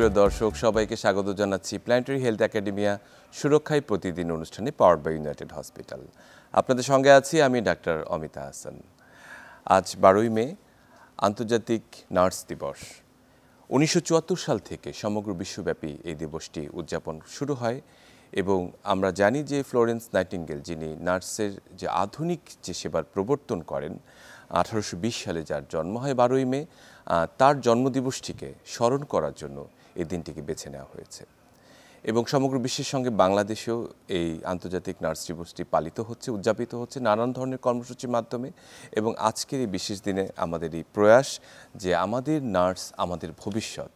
প্রিয় দর্শক সবাইকে স্বাগত জানাচ্ছি প্ল্যান্টারি হেলথ একাডেমিয়া সুরক্ষায় প্রতিদিন অনুষ্ঠানে পাওয়ার বাই ইউনাইটেড হসপিটাল আপনাদের সঙ্গে আছি আমি ডাক্তার অমিতা হাসান আজ বারোই মে আন্তর্জাতিক নার্স দিবস উনিশশো সাল থেকে সমগ্র বিশ্বব্যাপী এই দিবসটি উদযাপন শুরু হয় এবং আমরা জানি যে ফ্লোরেন্স নাইটিঙ্গেল যিনি নার্সের যে আধুনিক যে সেবার প্রবর্তন করেন আঠারোশো সালে যার জন্ম হয় বারোই মে তার জন্মদিবসটিকে স্মরণ করার জন্য এই দিনটিকে বেছে নেওয়া হয়েছে এবং সমগ্র বিশ্বের সঙ্গে বাংলাদেশেও এই আন্তর্জাতিক নার্স দিবসটি পালিত হচ্ছে উদযাপিত হচ্ছে নানান ধরনের কর্মসূচির মাধ্যমে এবং আজকের এই বিশেষ দিনে আমাদের এই প্রয়াস যে আমাদের নার্স আমাদের ভবিষ্যৎ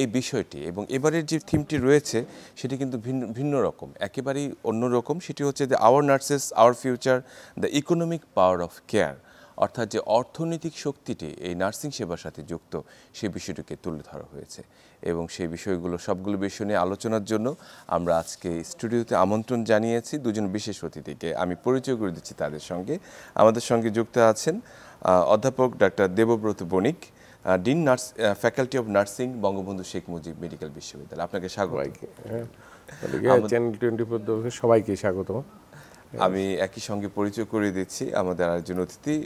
এই বিষয়টি এবং এবারের যে থিমটি রয়েছে সেটি কিন্তু ভিন্ন ভিন্ন রকম একেবারেই অন্যরকম সেটি হচ্ছে the our nurses our future the economic power of care অর্থাৎ যে অর্থনৈতিক শক্তিটি এই নার্সিং সেবার সাথে যুক্ত সেই বিষয়টিকে তুলে ধরা হয়েছে এবং সেই বিষয়গুলো সবগুলো বিষয় নিয়ে আলোচনার জন্য আমরা আজকে স্টুডিওতে আমন্ত্রণ জানিয়েছি দুজন বিশেষ অতিথিকে আমি পরিচয় করে দিচ্ছি তাদের সঙ্গে আমাদের সঙ্গে যুক্ত আছেন অধ্যাপক doctor Debabrata Banik dean nurse faculty of nursing Bangabandhu Sheikh Mujib medical বিশ্ববিদ্যালয় আপনাকে স্বাগত সবাইকে হ্যাঁ। স্বাগত আমি একই সঙ্গে পরিচয় করে দিচ্ছি আমাদের আরেকজন অতিথি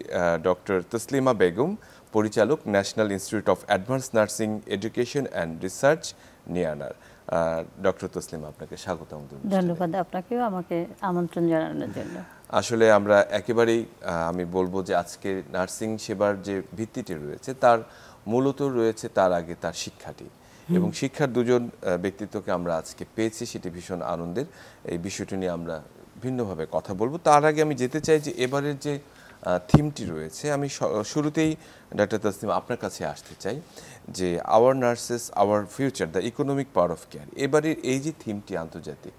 ডক্টর তসলিমা বেগম পরিচালক national institute of advance nursing education and research নিয়ানার ডক্টর তসলিমা আপনাকে স্বাগতম ধন্যবাদ আপনাকেও আমাকে আমন্ত্রণ জানানোর জন্য আসলে আমরা একেবারেই আমি বলবো যে আজকে নার্সিং সেবার যে ভিত্তিটি রয়েছে তার মূলত রয়েছে তার আগে তার শিক্ষাটি এবং শিক্ষার দুজন ব্যক্তিত্বকে আমরা আজকে পেয়েছি সেটি ভীষণ আনন্দের এই বিষয়টি নিয়ে আমরা ভিন্নভাবে কথা বলবো তার আগে আমি যেতে চাই যে এবারের যে থিমটি রয়েছে আমি শুরুতেই ডাক্তার তাসলিম আপনার কাছে আসতে চাই যে our nurses our future the economic power of care এবারের এই যে থিমটি আন্তর্জাতিক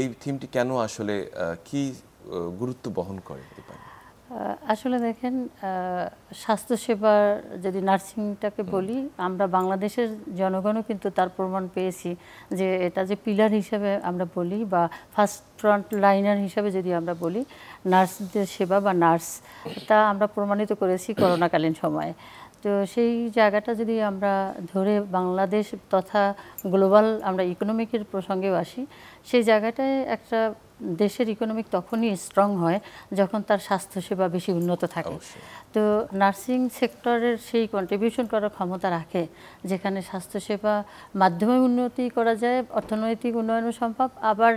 এই থিমটি কেন আসলে কি গুরুত্ব বহন করে এবারে আসলে দেখেন স্বাস্থ্যসেবার যদি নার্সিংটাকে বলি আমরা বাংলাদেশের জনগণও কিন্তু তার প্রমাণ পেয়েছি যে এটা যে পিলার হিসাবে আমরা বলি বা ফার্স্ট ফ্রন্ট লাইনার হিসাবে যদি আমরা বলি নার্সদের সেবা বা নার্স তা আমরা প্রমাণিত করেছি করোনাকালীন সময়ে তো সেই জায়গাটা যদি আমরা ধরে বাংলাদেশ তথা গ্লোবাল আমরা ইকোনমিকের প্রসঙ্গেও আসি সেই জায়গাটায় একটা দেশের ইকোনমিক তখনই স্ট্রং হয় যখন তার স্বাস্থ্যসেবা বেশি উন্নত থাকে তো নার্সিং সেক্টরের সেই কন্ট্রিবিউশন করার ক্ষমতা রাখে যেখানে স্বাস্থ্যসেবা মাধ্যমে উন্নতি করা যায় অর্থনৈতিক উন্নয়নও সম্ভব আবার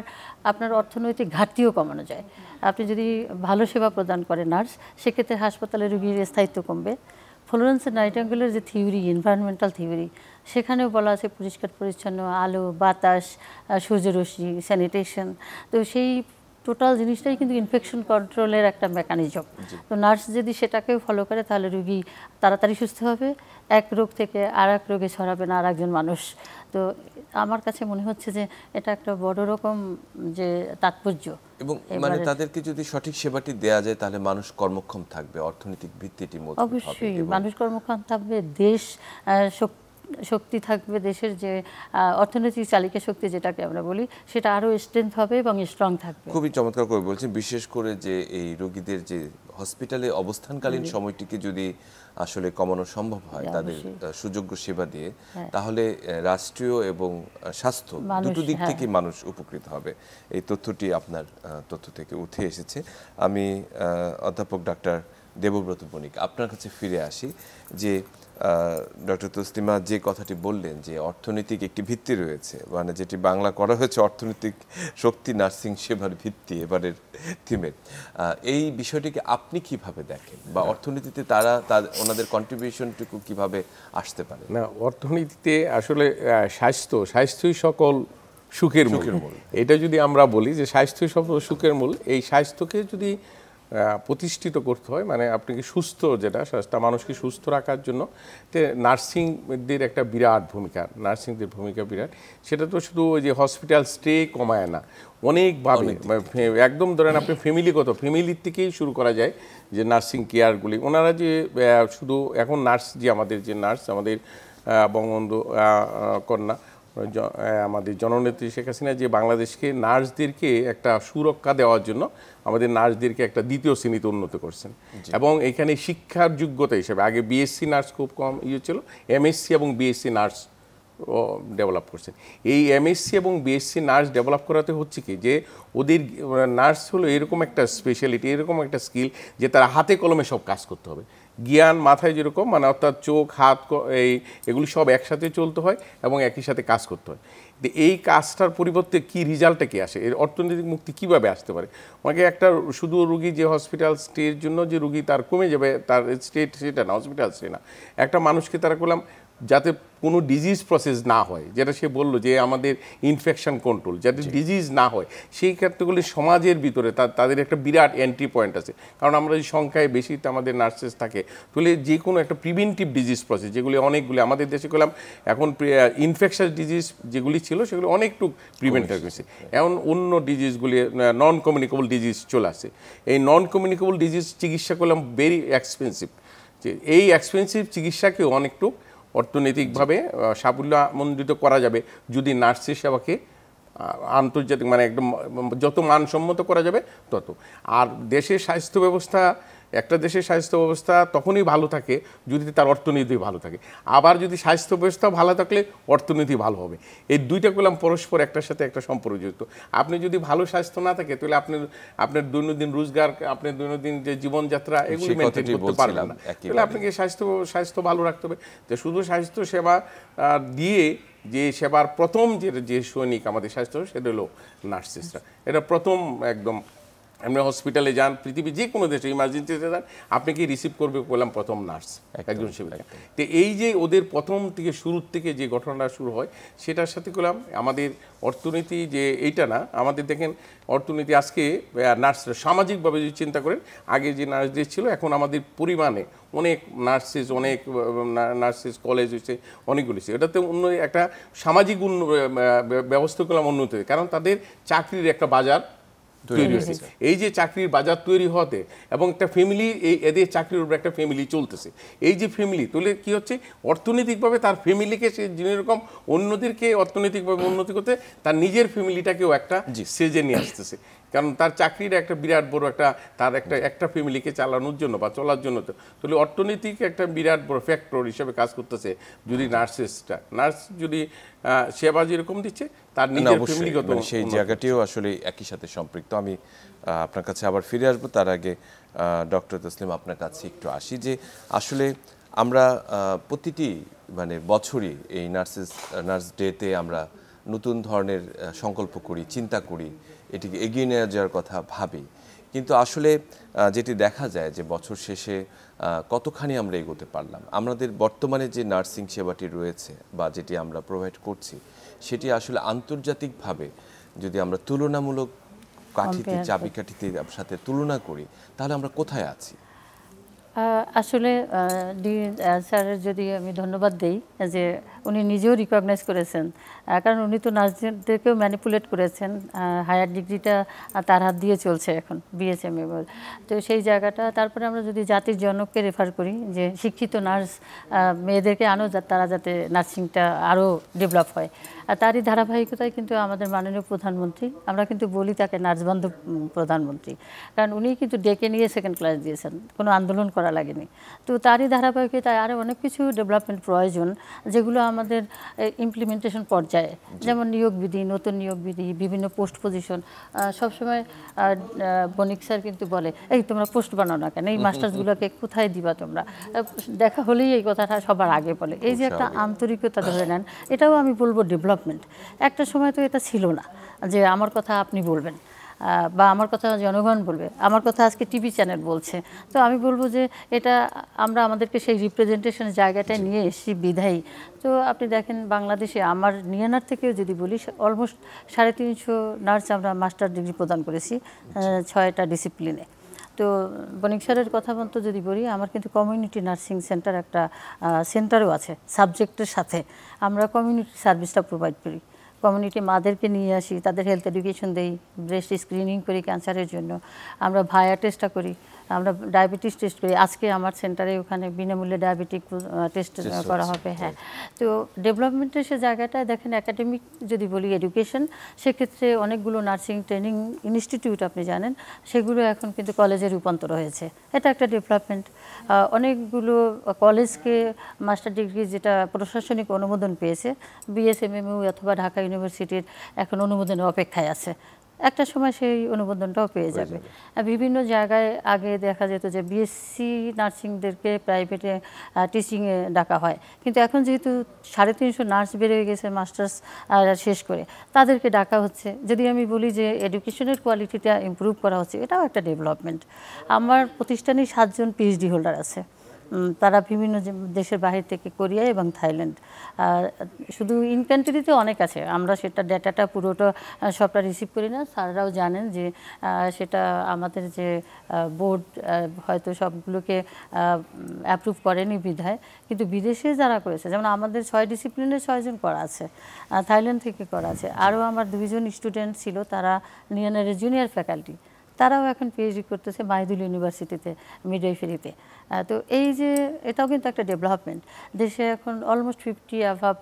আপনার অর্থনৈতিক ঘাটতিও কমানো যায় আপনি যদি ভালো সেবা প্রদান করেন নার্স সেক্ষেত্রে হাসপাতালে রুগীর স্থায়িত্ব কমবে ফ্লোরেন্সের নাইটাঙ্গুলের যে থিওরি এনভায়রনমেন্টাল থিওরি সেখানেও বলা আছে পরিষ্কার পরিচ্ছন্ন আলো বাতাস সূর্যরশ্মি স্যানিটেশন তো সেই টোটাল জিনিসটাই কিন্তু ইনফেকশন কন্ট্রোলের একটা মেকানিজম তো নার্স যদি সেটাকে ফলো করে তাহলে রুগী তাড়াতাড়ি সুস্থ হবে এক রোগ থেকে আর এক রোগে ছড়াবে না আর একজন মানুষ তো আমার কাছে মনে হচ্ছে যে এটা একটা বড় রকম যে তাৎপর্য এবং মানে তাদেরকে যদি সঠিক সেবাটি দেয়া যায় তাহলে মানুষ কর্মক্ষম থাকবে অর্থনৈতিক ভিত্তিটি মজবুত হবে অবশ্যই মানুষ কর্মক্ষম থাকবে দেশ শক্তি শক্তি থাকবে দেশের যে অর্থনৈতিক চালিকা শক্তি যেটাকে আমরা বলি সেটা আরও স্ট্রেংথ হবে এবং স্ট্রং থাকবে খুবই চমৎকার করে বলছেন বিশেষ করে যে এই রোগীদের যে হসপিটালে অবস্থানকালীন সময়টিকে যদি আসলে কমানো সম্ভব হয় তাদের সুযোগ্য সেবা দিয়ে হ্যাঁ। তাহলে রাষ্ট্রীয় এবং স্বাস্থ্য দুটো দিক হ্যাঁ। থেকে মানুষ উপকৃত হবে এই তথ্যটি আপনার তথ্য থেকে উঠে এসেছে আমি অধ্যাপক ডাক্তার দেবব্রত বণিক আপনার কাছে ফিরে আসি যে ডক্টর তসলিমা যে কথাটি বললেন যে অর্থনৈতিক একটি ভিত্তি রয়েছে মানে যেটি বাংলা করা হয়েছে অর্থনৈতিক শক্তি নার্সিং সেবার ভিত্তি এবারের থিমের এই বিষয়টিকে আপনি কিভাবে দেখেন বা হ্যাঁ। অর্থনীতিতে তারা তাদের ওনাদের কন্ট্রিবিউশনটুকু কিভাবে আসতে পারে না অর্থনীতিতে আসলে স্বাস্থ্য স্বাস্থ্যই সকল সুখের মূল এটা যদি আমরা বলি যে স্বাস্থ্যই সকল সুখের মূল এই স্বাস্থ্যকে যদি প্রতিষ্ঠিত করতে হয় মানে আপনি কি সুস্থ যেটা স্বাস্থ্য মানুষকে সুস্থ রাখার জন্য তে নার্সিংদের একটা বিরাট ভূমিকা নার্সিংদের ভূমিকা বিরাট সেটা তো শুধু ওই যে হসপিটাল স্টে কমায় না অনেকভাবে মানে একদম ধরেন আপনি ফ্যামিলিগত ফ্যামিলির থেকেই শুরু করা যায় যে নার্সিং কেয়ারগুলি ওনারা যে শুধু এখন নার্স যে আমাদের যে নার্স আমাদের বঙ্গবন্ধু কন্যা আমাদের জননেত্রী শেখ হাসিনা যে বাংলাদেশকে নার্সদেরকে একটা সুরক্ষা দেওয়ার জন্য আমাদের নার্সদেরকে একটা দ্বিতীয় শ্রেণীতে উন্নত করছেন এবং এখানে শিক্ষার যোগ্যতা হিসেবে আগে বিএসসি নার্স খুব কম ইয়ে ছিল এমএসসি এবং বিএসসি নার্স ডেভেলপ করছেন এই এমএসসি এবং বিএসসি নার্স ডেভেলপ করাতে হচ্ছে কি যে ওদের নার্স হলো এরকম একটা স্পেশালিটি এরকম একটা স্কিল যে তারা হাতে কলমে সব কাজ করতে হবে জ্ঞান মাথায় যেরকম মানে অর্থাৎ চোখ হাত এই এগুলি সব একসাথে চলতে হয় এবং একই সাথে কাজ করতে হয় এই কাজটার পরিবর্তে কি রেজাল্টটা কি আসে এর অর্থনৈতিক মুক্তি কিভাবে আসতে পারে আমাকে একটা শুধু রুগী যে হসপিটাল স্টের জন্য যে রুগী তার কমে যাবে তার স্টেট সেটা না হসপিটাল স্টে না একটা মানুষকে তারা করলাম যাতে কোনো ডিজিজ প্রসেস না হয় যেটা সে বলল যে আমাদের ইনফেকশন কন্ট্রোল যাতে ডিজিজ না হয় সেই ক্ষেত্রগুলি সমাজের ভিতরে তাদের একটা বিরাট এন্ট্রি পয়েন্ট আছে কারণ আমরা যদি সংখ্যায় বেশি আমাদের নার্সেস থাকে তাহলে যে কোনো একটা প্রিভেন্টিভ ডিজিজ প্রসেস যেগুলি অনেকগুলি আমাদের দেশে করলাম এখন ইনফেকশাস ডিজিজ যেগুলি ছিল সেগুলি অনেকটুক প্রিভেন্ট গেছে এমন অন্য ডিজিজগুলি নন কমিউনিকেবল ডিজিজ চলে আসে এই নন কমিউনিকেবল ডিজিজ চিকিৎসা করলাম ভেরি এক্সপেন্সিভ যে এই এক্সপেন্সিভ চিকিৎসাকেও অনেকটুক অর্থনৈতিকভাবে সাফল্যমণ্ডিত করা যাবে যদি নার্সিং সেবাকে আন্তর্জাতিক মানে একদম যত মানসম্মত করা যাবে তত আর দেশের স্বাস্থ্য ব্যবস্থা একটা দেশের স্বাস্থ্য ব্যবস্থা তখনই ভালো থাকে যদি তার অর্থনীতি ভালো থাকে আবার যদি স্বাস্থ্য ব্যবস্থা ভালো থাকলে অর্থনীতি ভালো হবে এই দুইটা কলাম পরস্পর একটার সাথে একটা সম্পর্কযুক্ত আপনি যদি ভালো স্বাস্থ্য না থাকে তাহলে আপনি আপনার দৈনন্দিন রোজগার আপনার দৈনন্দিন যে জীবনযাত্রা এগুলি মেনটেন করতে পারবেন না তাহলে আপনাকে স্বাস্থ্য স্বাস্থ্য ভালো রাখতে হবে তো শুধু স্বাস্থ্য সেবা দিয়ে যে সেবার প্রথম যে যে সৈনিক আমাদের স্বাস্থ্য সেটা হলো নার্সিসরা এটা প্রথম একদম আপনি হসপিটালে যান পৃথিবী যে কোনো দেশে ইমার্জেন্সিতে যান আপনি কি রিসিভ করবে বললাম প্রথম নার্স একজন সেবিকা তো এই যে ওদের প্রথম থেকে শুরুর থেকে যে ঘটনাটা শুরু হয় সেটার সাথে করলাম আমাদের অর্থনীতি যে এইটা না আমাদের দেখেন অর্থনীতি আজকে নার্সরা সামাজিকভাবে যদি চিন্তা করেন আগে যে নার্সদের ছিল এখন আমাদের পরিমাণে অনেক নার্সেস অনেক নার্সেস কলেজ হয়েছে অনেকগুলি হয়েছে এটাতে অন্য একটা সামাজিক উন্ন করলাম উন্নত কারণ তাদের চাকরির একটা বাজার তৈরি হয়েছে এই যে চাকরির বাজার তৈরি হতে এবং একটা ফ্যামিলি এই এদের চাকরির উপর একটা ফ্যামিলি চলতেছে এই যে ফ্যামিলি তাহলে কি হচ্ছে অর্থনৈতিকভাবে তার ফ্যামিলিকে সে যেরকম অন্যদেরকে অর্থনৈতিকভাবে উন্নতি করতে তার নিজের ফ্যামিলিটাকেও একটা সেজে নিয়ে আসতেছে কারণ তার চাকরির একটা বিরাট বড় একটা তার একটা একটা ফ্যামিলিকে চালানোর জন্য বা চলার জন্য তাহলে অর্থনৈতিক একটা বিরাট বড় ফ্যাক্টর হিসেবে কাজ করতেছে যদি নার্সেসটা নার্স যদি সেবা যেরকম দিচ্ছে তার নিজের ফ্যামিলিগত মানে সেই জায়গাটিও আসলে একই সাথে সম্পৃক্ত আমি আপনার কাছে আবার ফিরে আসবো তার আগে ডক্টর তসলিম আপনার কাছে একটু আসি যে আসলে আমরা প্রতিটি মানে বছরই এই নার্সেস নার্স ডেতে আমরা নতুন ধরনের সংকল্প করি চিন্তা করি এটিকে এগিয়ে নিয়ে যাওয়ার কথা ভাবি কিন্তু আসলে যেটি দেখা যায় যে বছর শেষে কতখানি আমরা এগোতে পারলাম আমাদের বর্তমানে যে নার্সিং সেবাটি রয়েছে বা যেটি আমরা প্রোভাইড করছি সেটি আসলে আন্তর্জাতিকভাবে যদি আমরা তুলনামূলক কাঠিতে চাবিকাঠিতে সাথে তুলনা করি তাহলে আমরা কোথায় আছি আসলে ডি স্যারের যদি আমি ধন্যবাদ দেই যে উনি নিজেও রিকগনাইজ করেছেন কারণ উনি তো নার্সদেরকেও ম্যানিপুলেট করেছেন হায়ার ডিগ্রিটা তার হাত দিয়ে চলছে এখন বিএসএম এবার তো সেই জায়গাটা তারপরে আমরা যদি জাতির জনককে রেফার করি যে শিক্ষিত নার্স মেয়েদেরকে আনো তারা যাতে নার্সিংটা আরও ডেভেলপ হয় আর তারই ধারাবাহিকতায় কিন্তু আমাদের মাননীয় প্রধানমন্ত্রী আমরা কিন্তু বলি তাকে নার্স বান্ধব প্রধানমন্ত্রী কারণ উনি কিন্তু ডেকে নিয়ে সেকেন্ড ক্লাস দিয়েছেন কোনো আন্দোলন করা করা লাগেনি তো তারই ধারাবাহিকতায় আরও অনেক কিছু ডেভেলপমেন্ট প্রয়োজন যেগুলো আমাদের ইমপ্লিমেন্টেশন পর্যায়ে যেমন নিয়োগ বিধি নতুন নিয়োগ বিধি বিভিন্ন পোস্ট পজিশন সবসময় বণিক স্যার কিন্তু বলে এই তোমরা পোস্ট বানাও না কেন এই মাস্টার্সগুলোকে কোথায় দিবা তোমরা দেখা হলেই এই কথাটা সবার আগে বলে এই যে একটা আন্তরিকতা ধরে নেন এটাও আমি বলবো ডেভেলপমেন্ট একটা সময় তো এটা ছিল না যে আমার কথা আপনি বলবেন বা আমার কথা জনগণ বলবে আমার কথা আজকে টিভি চ্যানেল বলছে তো আমি বলবো যে এটা আমরা আমাদেরকে সেই রিপ্রেজেন্টেশনের জায়গাটা নিয়ে এসেছি বিধায়ী তো আপনি দেখেন বাংলাদেশে আমার নিয়ানার থেকেও যদি বলি অলমোস্ট সাড়ে তিনশো নার্স আমরা মাস্টার ডিগ্রি প্রদান করেছি ছয়টা ডিসিপ্লিনে তো বণিক স্যারের কথা মতো যদি বলি আমার কিন্তু কমিউনিটি নার্সিং সেন্টার একটা সেন্টারও আছে সাবজেক্টের সাথে আমরা কমিউনিটি সার্ভিসটা প্রোভাইড করি কমিউনিটি মাদেরকে নিয়ে আসি তাদের হেলথ এডুকেশন দেই ব্রেস্ট স্ক্রিনিং করি ক্যান্সারের জন্য আমরা ভায়া টেস্টটা করি আমরা ডায়াবেটিস টেস্ট করি আজকে আমার সেন্টারে ওখানে বিনামূল্যে ডায়াবেটিক টেস্ট করা হবে হ্যাঁ তো ডেভেলপমেন্টের সে জায়গাটা দেখেন একাডেমিক যদি বলি এডুকেশন সেক্ষেত্রে অনেকগুলো নার্সিং ট্রেনিং ইনস্টিটিউট আপনি জানেন সেগুলো এখন কিন্তু কলেজে রূপান্তর হয়েছে এটা একটা ডেভেলপমেন্ট অনেকগুলো কলেজকে মাস্টার ডিগ্রি যেটা প্রশাসনিক অনুমোদন পেয়েছে বিএসএমএমইউ অথবা ঢাকা ইউনিভার্সিটির এখন অনুমোদনের অপেক্ষায় আছে একটা সময় সেই অনুমোদনটাও পেয়ে যাবে বিভিন্ন জায়গায় আগে দেখা যেত যে বিএসসি নার্সিংদেরকে প্রাইভেটে টিচিংয়ে ডাকা হয় কিন্তু এখন যেহেতু সাড়ে তিনশো নার্স বেড়ে গেছে মাস্টার্স শেষ করে তাদেরকে ডাকা হচ্ছে যদি আমি বলি যে এডুকেশনের কোয়ালিটিটা ইম্প্রুভ করা হচ্ছে এটাও একটা ডেভেলপমেন্ট আমার প্রতিষ্ঠানে সাতজন পিএইচডি হোল্ডার আছে তারা বিভিন্ন দেশের বাহির থেকে কোরিয়া এবং থাইল্যান্ড শুধু ইন কান্ট্রিতে অনেক আছে আমরা সেটা ডেটাটা পুরোটা সবটা রিসিভ করি না স্যাররাও জানেন যে সেটা আমাদের যে বোর্ড হয়তো সবগুলোকে অ্যাপ্রুভ করেনি বিধায় কিন্তু বিদেশে যারা করেছে যেমন আমাদের ছয় ডিসিপ্লিনের ছয়জন করা আছে থাইল্যান্ড থেকে করা আছে আরও আমার দুইজন স্টুডেন্ট ছিল তারা নিয়ানের জুনিয়র ফ্যাকাল্টি তারাও এখন পিএইচডি করতেছে মাহিদুল ইউনিভার্সিটিতে মিডওয়াইফারিতে তো এই যে এটাও কিন্তু একটা ডেভেলপমেন্ট দেশে এখন অলমোস্ট ফিফটি অ্যাভাব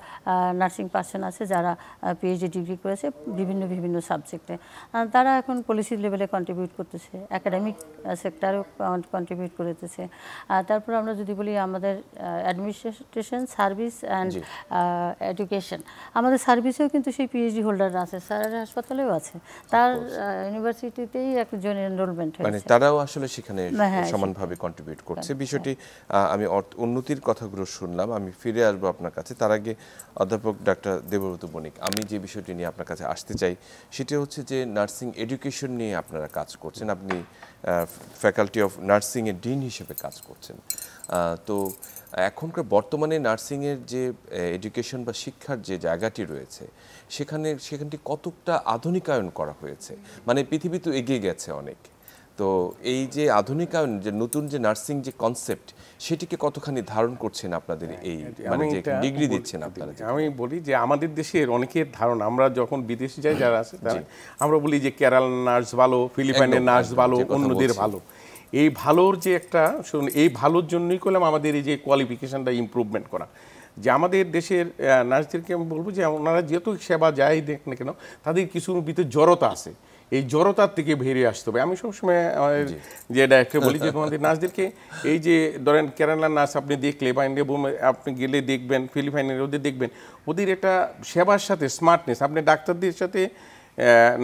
নার্সিং পার্সন আছে যারা পিএইচডি ডিগ্রি করেছে বিভিন্ন বিভিন্ন সাবজেক্টে তারা এখন পলিসি লেভেলে কন্ট্রিবিউট করতেছে একাডেমিক সেক্টরেও কন্ট্রিবিউট করতেছে তারপর আমরা যদি বলি আমাদের অ্যাডমিনিস্ট্রেশন সার্ভিস অ্যান্ড এডুকেশন আমাদের সার্ভিসেও কিন্তু সেই পিএইচডি হোল্ডাররা আছে স্যারের হাসপাতালেও আছে তার ইউনিভার্সিটিতেই একজন এনরোলমেন্ট মানে হয়েছে তারাও আসলে সেখানে হ্যাঁ, সমানভাবে কন্ট্রিবিউট করছে যে বিষয়টি আমি উন্নতির কথাগুলো শুনলাম আমি ফিরে আসবো আপনার কাছে তার আগে অধ্যাপক ডাক্তার দেবব্রত বণিক আমি যে বিষয়টি নিয়ে আপনার কাছে আসতে চাই সেটা হচ্ছে যে নার্সিং এডুকেশন নিয়ে আপনারা কাজ করছেন আপনি ফ্যাকাল্টি অফ নার্সিংয়ের ডিন হিসেবে কাজ করছেন তো এখনকার বর্তমানে নার্সিংয়ের যে এডুকেশন বা শিক্ষার যে জায়গাটি রয়েছে সেখানে সেখানটি কতটা আধুনিকায়ন করা হয়েছে মানে পৃথিবী তো এগিয়ে গেছে অনেক তো এই যে আধুনিকায়ন যে নতুন যে নার্সিং যে কনসেপ্ট সেটিকে কতখানি ধারণ করছেন আপনাদের হ্যাঁ, এই মানে যে ডিগ্রি দিচ্ছেন আপনারা আমি বলি যে আমাদের দেশের অনেকের ধারণা আমরা যখন বিদেশে যাই যারা আছে আমরা বলি যে কেরাল নার্স ভালো ফিলিপাইনের নার্স ভালো অন্যদের ভালো এই ভালোর যে একটা শুনুন এই ভালোর জন্যই করলাম আমাদের এই যে কোয়ালিফিকেশানটা ইম্প্রুভমেন্ট করা যে আমাদের দেশের নার্সদেরকে আমি বলবো যে ওনারা যেহেতু সেবা যাই দেখ না কেন তাদের কিছু ভিতরে জড়তা আছে এই জড়তার থেকে বেরিয়ে আসতে হবে আমি সবসময় আমাদের যে ডাইরেক্টর বলি যে তোমাদের নাচদেরকে এই যে ধরেন কেরালার নাচ আপনি দেখলে বা ইন্ডিয়া আপনি গেলে দেখবেন ফিলিপাইনের ওদের দেখবেন ওদের একটা সেবার সাথে স্মার্টনেস আপনি ডাক্তারদের সাথে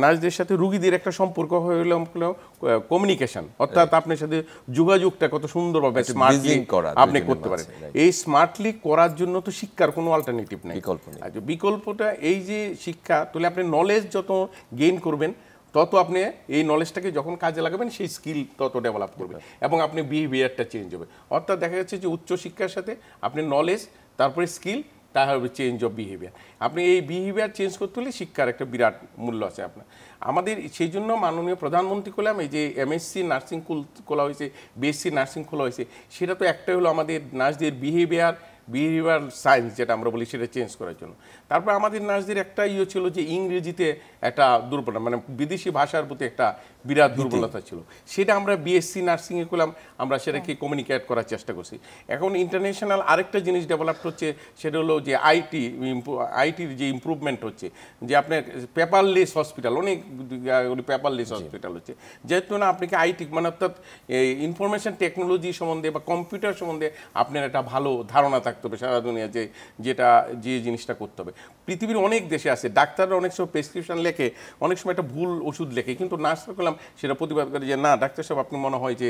নার্সদের সাথে রুগীদের একটা সম্পর্ক হয়ে কমিউনিকেশন অর্থাৎ আপনার সাথে যোগাযোগটা কত সুন্দরভাবে স্মার্টলি আপনি করতে পারেন এই স্মার্টলি করার জন্য তো শিক্ষার কোনো অল্টারনেটিভ নেই বিকল্প বিকল্পটা এই যে শিক্ষা তাহলে আপনি নলেজ যত গেইন করবেন তত আপনি এই নলেজটাকে যখন কাজে লাগাবেন সেই স্কিল তত ডেভেলপ করবে এবং আপনি বিহেভিয়ারটা চেঞ্জ হবে অর্থাৎ দেখা যাচ্ছে যে উচ্চশিক্ষার সাথে আপনি নলেজ তারপরে স্কিল তা হবে চেঞ্জ অফ বিহেভিয়ার আপনি এই বিহেভিয়ার চেঞ্জ করতে হলে শিক্ষার একটা বিরাট মূল্য আছে আপনার আমাদের সেই জন্য মাননীয় প্রধানমন্ত্রী করলাম এই যে এমএসসি নার্সিং খোলা হয়েছে বিএসসি নার্সিং খোলা হয়েছে সেটা তো একটাই হলো আমাদের নার্সদের বিহেভিয়ার বিহেভিয়ার সায়েন্স যেটা আমরা বলি সেটা চেঞ্জ করার জন্য তারপর আমাদের নার্সদের একটা ইয়ে ছিল যে ইংরেজিতে একটা দুর্বলতা মানে বিদেশি ভাষার প্রতি একটা বিরাট দুর্বলতা ছিল সেটা আমরা বিএসসি নার্সিংয়ে করলাম আমরা সেটাকে কমিউনিকেট হ্যাঁ। করার চেষ্টা করছি এখন ইন্টারন্যাশনাল আরেকটা জিনিস ডেভেলপ হচ্ছে সেটা হলো যে আইটি আইটির যে ইম্প্রুভমেন্ট হচ্ছে যে আপনার পেপারলেস হসপিটাল অনেক পেপারলেস হসপিটাল হচ্ছে যেহেতু না আপনাকে আইটি মানে অর্থাৎ ইনফরমেশন টেকনোলজি সম্বন্ধে বা কম্পিউটার সম্বন্ধে আপনার একটা ভালো ধারণা থাকে থাকতে হবে সারা দুনিয়া যে যেটা যে জিনিসটা করতে হবে পৃথিবীর অনেক দেশে আছে ডাক্তাররা অনেক সময় প্রেসক্রিপশন লেখে অনেক সময় একটা ভুল ওষুধ লেখে কিন্তু নার্সরা করলাম সেটা প্রতিবাদ করে যে না ডাক্তার সাহেব আপনি মনে হয় যে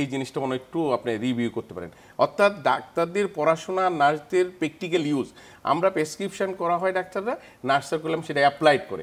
এই জিনিসটা মনে একটু আপনি রিভিউ করতে পারেন অর্থাৎ ডাক্তারদের পড়াশোনা নার্সদের প্র্যাকটিক্যাল ইউজ আমরা প্রেসক্রিপশান করা হয় ডাক্তাররা নার্সার করলাম সেটা অ্যাপ্লাইড করে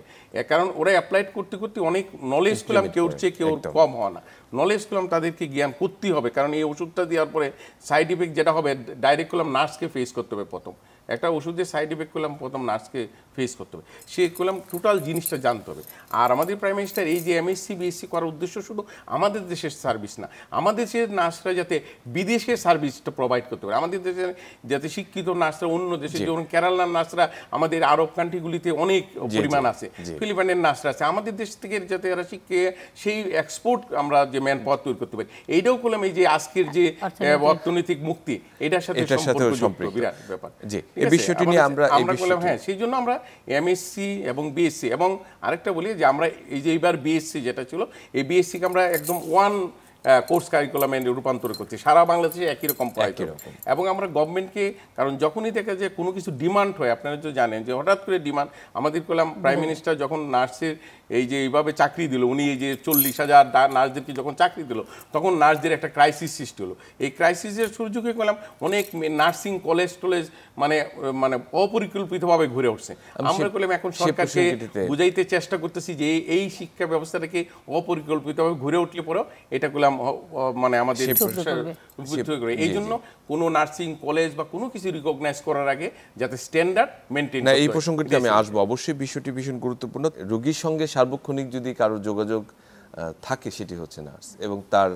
কারণ ওরা অ্যাপ্লাইড করতে করতে অনেক নলেজ পেলাম কেউ চেয়ে কেউ কম হওয়া না নলেজ পেলাম তাদেরকে জ্ঞান করতেই হবে কারণ এই ওষুধটা দেওয়ার পরে সাইড ইফেক্ট যেটা হবে ডাইরেক্ট করলাম নার্সকে ফেস করতে হবে প্রথম একটা ওষুধের সাইড এফেক্ট করলাম প্রথম নার্সকে ফেস করতে হবে সে করলাম টোটাল জিনিসটা জানতে হবে আর আমাদের প্রাইম মিনিস্টার এই যে এমএসসি বিএসসি করার উদ্দেশ্য শুধু আমাদের দেশের সার্ভিস না আমাদের দেশের নার্সরা যাতে বিদেশের সার্ভিসটা প্রোভাইড করতে পারে আমাদের দেশের যাতে শিক্ষিত নার্সরা অন্য দেশে যেমন কেরালার নার্সরা আমাদের আরব কান্ট্রিগুলিতে অনেক পরিমাণ আছে ফিলিপাইনের নার্সরা আছে আমাদের দেশ থেকে যাতে এরা শিখে সেই এক্সপোর্ট আমরা যে ম্যান পথ তৈরি করতে পারি এইটাও করলাম এই যে আজকের যে অর্থনৈতিক মুক্তি এটার সাথে সম্পর্ক বিরাট ব্যাপার জি এই বিষয়টি নিয়ে আমরা আমরা বললাম হ্যাঁ সেই জন্য আমরা এমএসসি এবং বিএসসি এবং আরেকটা বলি যে আমরা এই যে এবার বিএসসি যেটা ছিল এই বিএসসিকে আমরা একদম ওয়ান কোর্স কারিকুলামে রূপান্তর করছি সারা বাংলাদেশে একই রকম প্রয়োজন এবং আমরা গভর্নমেন্টকে কারণ যখনই দেখে যে কোনো কিছু ডিমান্ড হয় আপনারা তো জানেন যে হঠাৎ করে ডিমান্ড আমাদের করলাম প্রাইম মিনিস্টার যখন নার্সের এই যে এইভাবে চাকরি দিল উনি এই যে চল্লিশ হাজার নার্সদেরকে যখন চাকরি দিল তখন নার্সদের একটা ক্রাইসিস সৃষ্টি হলো এই ক্রাইসিসের সুযোগে করলাম অনেক নার্সিং কলেজ টলেজ মানে মানে অপরিকল্পিতভাবে ঘুরে উঠছে আমরা করলাম এখন সরকারকে বুঝাইতে চেষ্টা করতেছি যে এই শিক্ষা ব্যবস্থাটাকে অপরিকল্পিতভাবে ঘুরে উঠলে পরেও এটা করলাম মানে আমাদের এই জন্য কোন নার্সিং কলেজ বা কোনো কিছু রিকগনাইজ করার আগে যাতে স্ট্যান্ডার্ড মেনটেন না এই প্রসঙ্গটি আমি আসবো অবশ্যই বিষয়টি ভীষণ গুরুত্বপূর্ণ রোগীর সঙ্গে সার্বক্ষণিক যদি কারো যোগাযোগ থাকে সেটি হচ্ছে নার্স এবং তার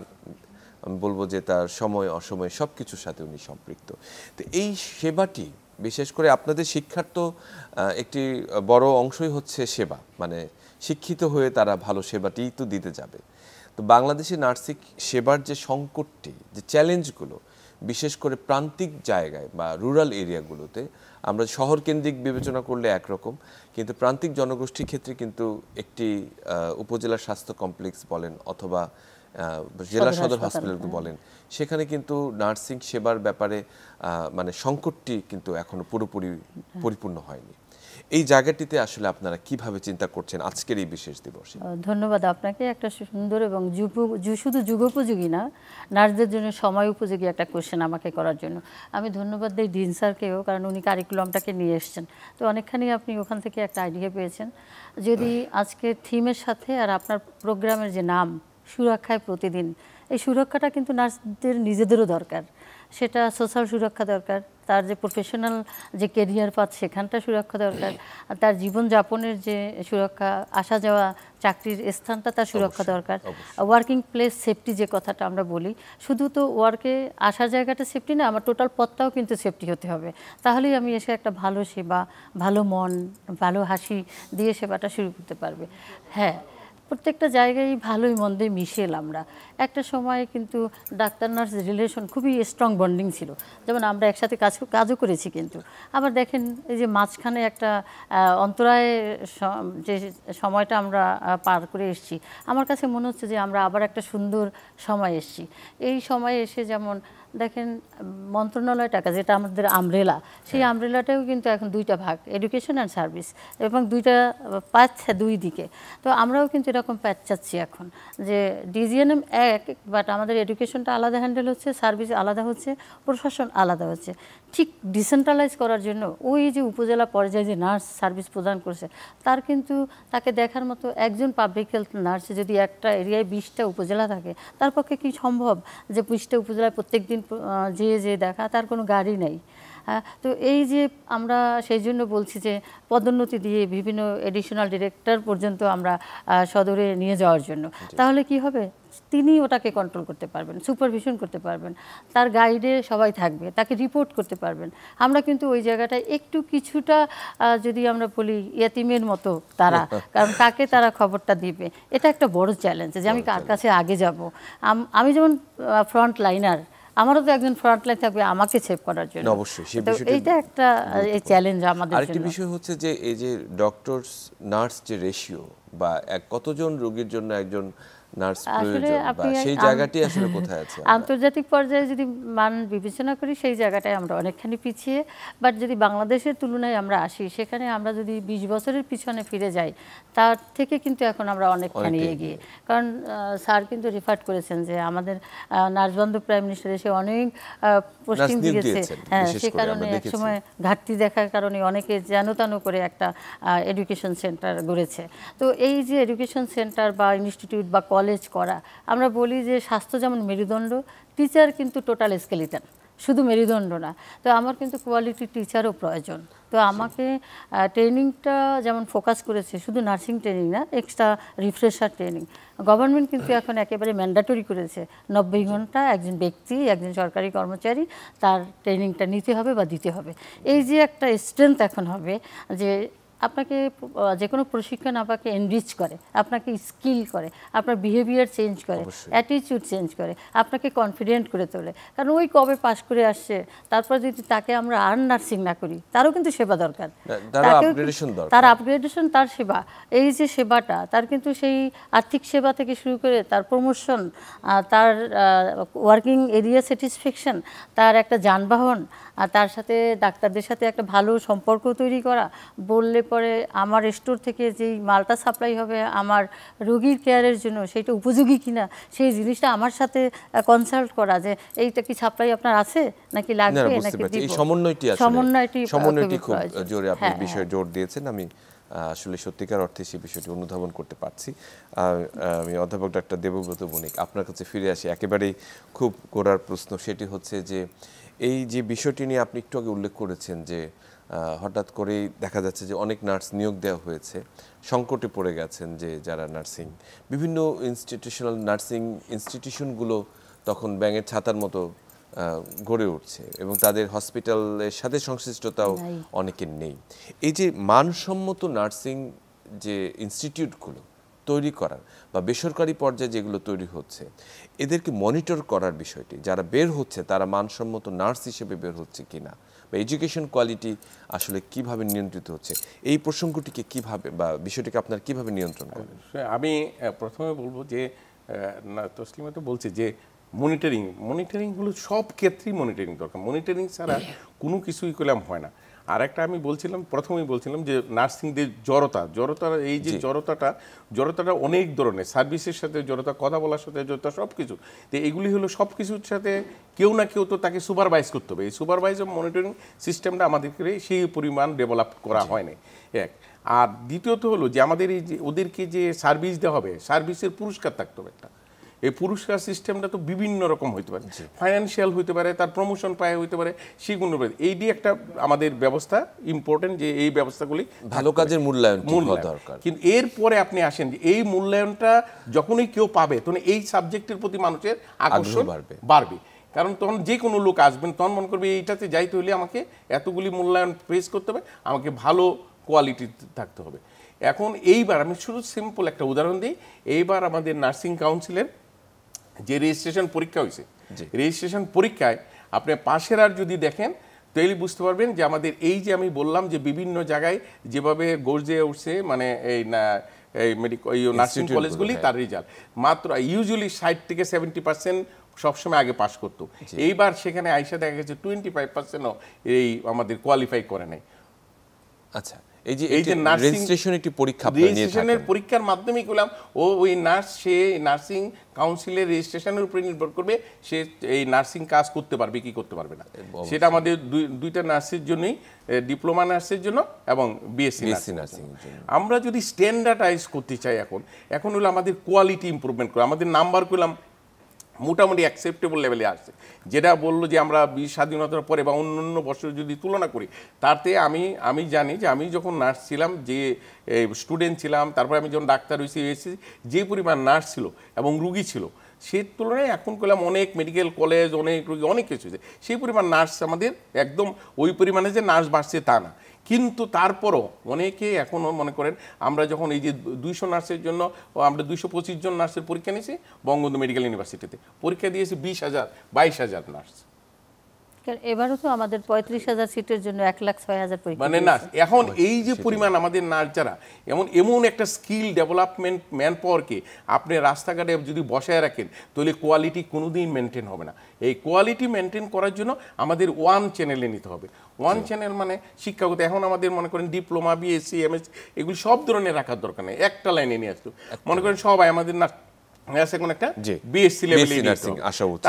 আমি বলবো যে তার সময় অসময় সব কিছুর সাথে উনি সম্পৃক্ত তো এই সেবাটি বিশেষ করে আপনাদের শিক্ষার তো একটি বড় অংশই হচ্ছে সেবা মানে শিক্ষিত হয়ে তারা ভালো সেবাটি তো দিতে যাবে তো বাংলাদেশে নার্সিং সেবার যে সংকটটি যে চ্যালেঞ্জগুলো বিশেষ করে প্রান্তিক জায়গায় বা রুরাল এরিয়াগুলোতে আমরা শহর কেন্দ্রিক বিবেচনা করলে একরকম কিন্তু প্রান্তিক জনগোষ্ঠীর ক্ষেত্রে কিন্তু একটি উপজেলা স্বাস্থ্য কমপ্লেক্স বলেন অথবা জেলা সদর হসপিটাল হ্যাঁ। বলেন সেখানে কিন্তু নার্সিং সেবার ব্যাপারে মানে সংকটটি কিন্তু এখনো পুরোপুরি হ্যাঁ। পরিপূর্ণ হয়নি এই জায়গাটিতে আসলে আপনারা কিভাবে চিন্তা করছেন আজকের এই বিশেষ দিবসে ধন্যবাদ আপনাকে একটা সুন্দর এবং শুধু যুগোপযোগী না নার্সদের জন্য সময় উপযোগী একটা কোয়েশ্চেন আমাকে করার জন্য আমি ধন্যবাদ দিই ডিন স্যারকেও কারণ উনি কারিকুলামটাকে নিয়ে এসছেন তো অনেকখানি আপনি ওখান থেকে একটা আইডিয়া পেয়েছেন যদি আজকে থিমের সাথে আর আপনার প্রোগ্রামের যে নাম সুরক্ষায় প্রতিদিন এই সুরক্ষাটা কিন্তু নার্সদের নিজেদেরও দরকার সেটা সোশ্যাল সুরক্ষা দরকার তার যে প্রফেশনাল যে কেরিয়ার পাথ সেখানটা সুরক্ষা দরকার তার জীবনযাপনের যে সুরক্ষা আসা যাওয়া চাকরির স্থানটা তার সুরক্ষা দরকার ওয়ার্কিং প্লেস সেফটি যে কথাটা আমরা বলি শুধু তো ওয়ার্কে আসার জায়গাটা সেফটি না আমার টোটাল পথটাও কিন্তু সেফটি হতে হবে তাহলেই আমি এসে একটা ভালো সেবা ভালো মন ভালো হাসি দিয়ে সেবাটা শুরু করতে পারবে হ্যাঁ প্রত্যেকটা জায়গায় ভালোই মন্দে মিশেল আমরা একটা সময়ে কিন্তু ডাক্তার নার্স রিলেশন খুবই স্ট্রং বন্ডিং ছিল যেমন আমরা একসাথে কাজ কাজও করেছি কিন্তু আবার দেখেন এই যে মাঝখানে একটা অন্তরায় যে সময়টা আমরা পার করে এসেছি আমার কাছে মনে হচ্ছে যে আমরা আবার একটা সুন্দর সময় এসেছি এই সময়ে এসে যেমন দেখেন মন্ত্রণালয় টাকা যেটা আমাদের আমরেলা সেই আমরেলাটাও হ্যাঁ। কিন্তু এখন দুইটা ভাগ এডুকেশন অ্যান্ড সার্ভিস এবং দুইটা পাচ্ছে দুই দিকে তো আমরাও কিন্তু এরকম প্যাচ চাচ্ছি এখন যে ডিজিএনএম এক এক বাট আমাদের এডুকেশনটা আলাদা হ্যান্ডেল হচ্ছে সার্ভিস আলাদা হচ্ছে প্রশাসন আলাদা হচ্ছে ঠিক ডিসেন্ট্রালাইজ করার জন্য ওই যে উপজেলা পর্যায়ে যে নার্স সার্ভিস প্রদান করছে তার কিন্তু তাকে দেখার মতো একজন পাবলিক হেলথ নার্স যদি একটা এরিয়ায় বিশটা উপজেলা থাকে তার পক্ষে কি সম্ভব যে বিশটা উপজেলায় প্রত্যেক দিন যেয়ে যেয়ে দেখা তার কোনো গাড়ি নেই হ্যাঁ, তো এই যে আমরা সেই জন্য বলছি যে পদোন্নতি দিয়ে বিভিন্ন এডিশনাল ডিরেক্টর পর্যন্ত আমরা সদরে নিয়ে যাওয়ার জন্য তাহলে কি হবে তিনি ওটাকে কন্ট্রোল করতে পারবেন সুপারভিশন করতে পারবেন তার গাইডে সবাই থাকবে তাকে রিপোর্ট করতে পারবেন আমরা কিন্তু ওই জায়গাটায় একটু কিছুটা যদি আমরা বলি ইয়াতিমের মতো তারা কারণ তাকে তারা খবরটা দিবে এটা একটা বড় চ্যালেঞ্জ যে আমি কার কাছে আগে যাব আমি যেমন ফ্রন্ট লাইনার আমারও তো একজন ফ্রন্টলাই থাকবে আমাকে সেভ করার জন্য অবশ্যই এইটা একটা চ্যালেঞ্জ আমাদের আরেকটি বিষয় হচ্ছে যে এই যে ডক্টরস নার্স যে রেশিও বা কতজন রোগীর জন্য একজন নার্স প্রয়োজন সেই জায়গাটি আসলে কোথায় আছে আন্তর্জাতিক পর্যায়ে যদি মান বিবেচনা করি সেই জায়গাটায় আমরা অনেকখানি পিছিয়ে বাট যদি বাংলাদেশের তুলনায় আমরা আসি সেখানে আমরা যদি ২০ বছরের পিছনে ফিরে যাই তার থেকে কিন্তু এখন আমরা অনেকখানি এগিয়ে কারণ স্যার কিন্তু রেফার করেছেন যে আমাদের নার্স বন্ধু প্রাইম মিনিস্টার এসে অনেক পশ্চিম দিয়েছে হ্যাঁ সে কারণে একসময় ঘাটতি দেখার কারণে অনেকে যেন করে একটা এডুকেশন সেন্টার গড়েছে তো এই যে এডুকেশন সেন্টার বা ইনস্টিটিউট বা কলেজ করা আমরা বলি যে স্বাস্থ্য যেমন মেরুদণ্ড টিচার কিন্তু টোটাল স্কেলিটান শুধু মেরুদণ্ড না তো আমার কিন্তু কোয়ালিটি টিচারও প্রয়োজন তো আমাকে ট্রেনিংটা যেমন ফোকাস করেছে শুধু নার্সিং ট্রেনিং না এক্সট্রা রিফ্রেশার ট্রেনিং গভর্নমেন্ট কিন্তু এখন একেবারে ম্যান্ডাটরি করেছে নব্বই ঘন্টা একজন ব্যক্তি একজন সরকারি কর্মচারী তার ট্রেনিংটা নিতে হবে বা দিতে হবে এই যে একটা স্ট্রেংথ এখন হবে যে আপনাকে যে কোনো প্রশিক্ষণ আপনাকে এনরিচ করে আপনাকে স্কিল করে আপনার বিহেভিয়ার চেঞ্জ করে অ্যাটিচিউড চেঞ্জ করে আপনাকে কনফিডেন্ট করে তোলে কারণ ওই কবে পাশ করে আসছে তারপর যদি তাকে আমরা আর নার্সিং না করি তারও কিন্তু সেবা দরকার হ্যাঁ, তার আপগ্রেডেশন তার সেবা এই যে সেবাটা তার কিন্তু সেই আর্থিক সেবা থেকে শুরু করে তার প্রমোশন তার ওয়ার্কিং এরিয়া স্যাটিসফ্যাকশন তার একটা যানবাহন তার সাথে ডাক্তারদের সাথে একটা ভালো সম্পর্ক তৈরি করা বললে পরে আমার স্টোর থেকে যেই মালটা সাপ্লাই হবে আমার রোগীর কেয়ারের জন্য সেইটা উপযোগী কিনা সেই জিনিসটা আমার সাথে কনসাল্ট করা যে এইটা কি সাপ্লাই আপনার আছে নাকি লাগবে নাকি এই সমন্বয়টি সমন্বয়টি সমন্বয়টি খুব জোরে আপনি হ্যাঁ, হ্যাঁ। বিষয়ে জোর দিয়েছেন আমি আসলে সত্যিকার অর্থে সেই বিষয়টি অনুধাবন করতে পারছি আমি অধ্যাপক ডাক্তার দেবব্রত বণিক আপনার কাছে ফিরে আসি একেবারেই খুব গোড়ার প্রশ্ন সেটি হচ্ছে যে এই যে বিষয়টি নিয়ে আপনি একটু আগে উল্লেখ করেছেন যে হঠাৎ করেই দেখা যাচ্ছে যে অনেক নার্স নিয়োগ দেওয়া হয়েছে সংকটে পড়ে গেছেন যে যারা নার্সিং বিভিন্ন ইনস্টিটিউশনাল নার্সিং ইনস্টিটিউশনগুলো তখন ব্যাঙের ছাতার মতো গড়ে উঠছে এবং তাদের হসপিটালের সাথে সংশ্লিষ্টতাও অনেকের নেই এই যে মানসম্মত নার্সিং যে ইনস্টিটিউটগুলো তৈরি করার বা বেসরকারি পর্যায়ে যেগুলো তৈরি হচ্ছে এদেরকে মনিটর করার বিষয়টি যারা বের হচ্ছে তারা মানসম্মত নার্স হিসেবে বের হচ্ছে কিনা বা এডুকেশন কোয়ালিটি আসলে কিভাবে নিয়ন্ত্রিত হচ্ছে এই প্রসঙ্গটিকে কিভাবে বা বিষয়টিকে আপনার কিভাবে নিয়ন্ত্রণ করেন আমি প্রথমে বলবো যে তসলিমা তো বলছে যে মনিটরিং মনিটরিং হলো সব ক্ষেত্রেই মনিটরিং দরকার মনিটরিং ছাড়া কোনো কিছুই করলাম হয় না আর একটা আমি বলছিলাম প্রথমেই বলছিলাম যে নার্সিংদের জড়তা জড়তা এই যে জড়তাটা জড়তাটা অনেক ধরনের সার্ভিসের সাথে জড়তা কথা বলার সাথে জড়তা সব কিছু তো এগুলি হলো সব কিছুর সাথে কেউ না কেউ তো তাকে সুপারভাইজ করতে হবে এই সুপারভাইজ মনিটরিং সিস্টেমটা আমাদেরকে সেই পরিমাণ ডেভেলপ করা হয়নি এক আর দ্বিতীয়ত হলো যে আমাদের এই যে ওদেরকে যে সার্ভিস দেওয়া হবে সার্ভিসের পুরস্কার থাকতে হবে একটা এই পুরস্কার সিস্টেমটা তো বিভিন্ন রকম হইতে পারে ফাইন্যান্সিয়াল হইতে পারে তার প্রমোশন পায় হইতে পারে সেই গুণ এইটি একটা আমাদের ব্যবস্থা ইম্পর্টেন্ট যে এই ব্যবস্থাগুলি ভালো কাজের মূল্যায়ন মূল দরকার কিন্তু এরপরে আপনি আসেন যে এই মূল্যায়নটা যখনই কেউ পাবে তখন এই সাবজেক্টের প্রতি মানুষের আকর্ষণ বাড়বে বাড়বে কারণ তখন যে কোনো লোক আসবেন তখন মনে করবে এইটাতে যাইতে হলে আমাকে এতগুলি মূল্যায়ন ফেস করতে হবে আমাকে ভালো কোয়ালিটি থাকতে হবে এখন এইবার আমি শুধু সিম্পল একটা উদাহরণ দিই এইবার আমাদের নার্সিং কাউন্সিলের যে রেজিস্ট্রেশন পরীক্ষা হয়েছে রেজিস্ট্রেশন পরীক্ষায় আপনি পাশের আর যদি দেখেন তাইলে বুঝতে পারবেন যে আমাদের এই যে আমি বললাম যে বিভিন্ন জায়গায় যেভাবে গর্জে উঠছে মানে এই না এই মেডিকেল নার্সিং কলেজগুলি তার রেজাল্ট মাত্র ইউজুয়ালি ষাট থেকে সেভেন্টি পার্সেন্ট সবসময় আগে পাশ করতো এইবার সেখানে আইসা দেখা গেছে টোয়েন্টি ফাইভ পার্সেন্টও এই আমাদের কোয়ালিফাই করে নেয় আচ্ছা এই যে এই যে রেজিস্ট্রেশন একটি পরীক্ষা রেজিস্ট্রেশনের পরীক্ষার মাধ্যমে করলাম ও ওই নার্স সে নার্সিং কাউন্সিলের রেজিস্ট্রেশনের উপরে নির্ভর করবে সে এই নার্সিং কাজ করতে পারবে কি করতে পারবে না সেটা আমাদের দুইটা নার্সের জন্যই ডিপ্লোমা নার্সের জন্য এবং বিএসসি নার্সিং আমরা যদি স্ট্যান্ডার্ডাইজ করতে চাই এখন এখন হলো আমাদের কোয়ালিটি ইম্প্রুভমেন্ট করে আমাদের নাম্বার করলাম মোটামুটি অ্যাকসেপ্টেবল লেভেলে আসছে যেটা বললো যে আমরা বিশ স্বাধীনতার পরে বা অন্য অন্য বছর যদি তুলনা করি তাতে আমি আমি জানি যে আমি যখন নার্স ছিলাম যে স্টুডেন্ট ছিলাম তারপরে আমি যখন ডাক্তার হয়েছি এসেছি যে পরিমাণ নার্স ছিল এবং রুগী ছিল সেই তুলনায় এখন করলাম অনেক মেডিকেল কলেজ অনেক রুগী অনেক কিছু সেই পরিমাণ নার্স আমাদের একদম ওই পরিমাণে যে নার্স বাড়ছে তা না কিন্তু তারপরও অনেকে এখনও মনে করেন আমরা যখন এই যে দুইশো নার্সের জন্য আমরা দুইশো পঁচিশ জন নার্সের পরীক্ষা নিয়েছি বঙ্গবন্ধু মেডিকেল ইউনিভার্সিটিতে পরীক্ষা দিয়েছি বিশ হাজার বাইশ হাজার নার্স এবারও তো আমাদের পঁয়ত্রিশ হাজার সিটের জন্য এক লাখ ছয় হাজার মানে না এখন এই যে পরিমাণ আমাদের নার্সারা এমন এমন একটা স্কিল ডেভেলপমেন্ট ম্যান পাওয়ারকে আপনি রাস্তাঘাটে যদি বসায় রাখেন তাহলে কোয়ালিটি কোনোদিন মেনটেন হবে না এই কোয়ালিটি মেনটেন করার জন্য আমাদের ওয়ান চ্যানেলে নিতে হবে ওয়ান চ্যানেল মানে শিক্ষাগত এখন আমাদের মনে করেন ডিপ্লোমা বিএসসি এমএস এগুলি সব ধরনের রাখার দরকার নেই একটা লাইনে নিয়ে আসতো মনে করেন সবাই আমাদের না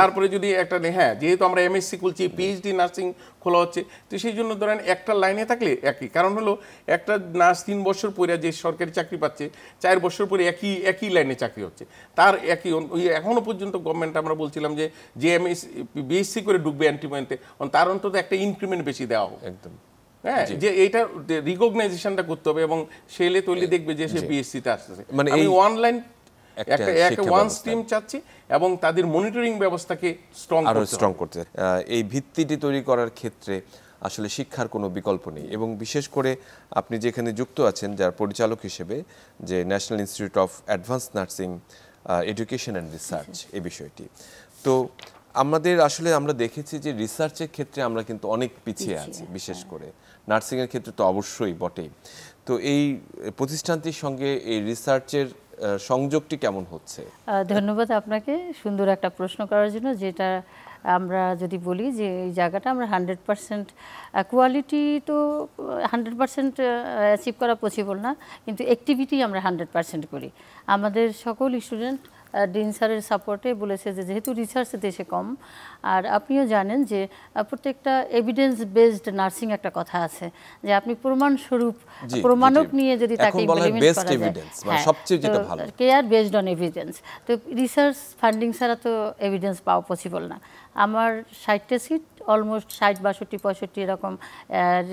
তারপরে যদি একটা হ্যাঁ যেহেতু আমরা খুলছি পিএইচডি নার্সিং খোলা হচ্ছে তো সেই জন্য ধরেন একটা লাইনে থাকলে একই কারণ হলো একটা নার্স তিন বছর পরে যে সরকারি চাকরি পাচ্ছে চার বছর পরে একই একই লাইনে চাকরি হচ্ছে তার একই ওই এখনও পর্যন্ত গভর্নমেন্ট আমরা বলছিলাম যে যে এমএস বিএসসি করে ঢুকবে অ্যান্টিমেন্টে তার অন্তত একটা ইনক্রিমেন্ট বেশি দেওয়া হবে একদম হ্যাঁ যে এইটা রিকগনাইজেশনটা করতে হবে এবং সেলে তৈরি দেখবে যে সে বিএসসিতে আসতেছে মানে এই অনলাইন ওয়ান স্ট্রিম চাচ্ছি এবং তাদের মনিটরিং ব্যবস্থাকে স্ট্রং আরো স্ট্রং করতে এই ভিত্তিটি তৈরি করার ক্ষেত্রে আসলে শিক্ষার কোনো বিকল্প নেই এবং বিশেষ করে আপনি যেখানে যুক্ত আছেন যার পরিচালক হিসেবে যে national institute of advance nursing education and research এই বিষয়টি তো আমাদের আসলে আমরা দেখেছি যে রিসার্চের ক্ষেত্রে আমরা কিন্তু অনেক পিছিয়ে আছি বিশেষ হ্যাঁ। করে নার্সিংয়ের ক্ষেত্রে তো অবশ্যই বটেই তো এই প্রতিষ্ঠানটির সঙ্গে এই রিসার্চের সংযোগটি কেমন হচ্ছে ধন্যবাদ আপনাকে সুন্দর একটা প্রশ্ন করার জন্য যেটা আমরা যদি বলি যে এই জায়গাটা আমরা হান্ড্রেড পারসেন্ট কোয়ালিটি তো হান্ড্রেড পারসেন্ট অ্যাচিভ করা পসিবল না কিন্তু অ্যাক্টিভিটি আমরা হান্ড্রেড পারসেন্ট করি আমাদের সকল স্টুডেন্ট ডিন স্যারের সাপোর্টে বলেছে যে যেহেতু রিসার্চ দেশে কম আর আপনিও জানেন যে প্রত্যেকটা এভিডেন্স বেসড নার্সিং একটা কথা আছে যে আপনি প্রমাণ স্বরূপ প্রমাণক নিয়ে যদি তাকে কেয়ার বেসড অন এভিডেন্স তো রিসার্চ ফান্ডিং ছাড়া তো এভিডেন্স পাওয়া পসিবল না আমার ষাটটা সিট অলমোস্ট ষাট বাষট্টি পঁয়ষট্টি এরকম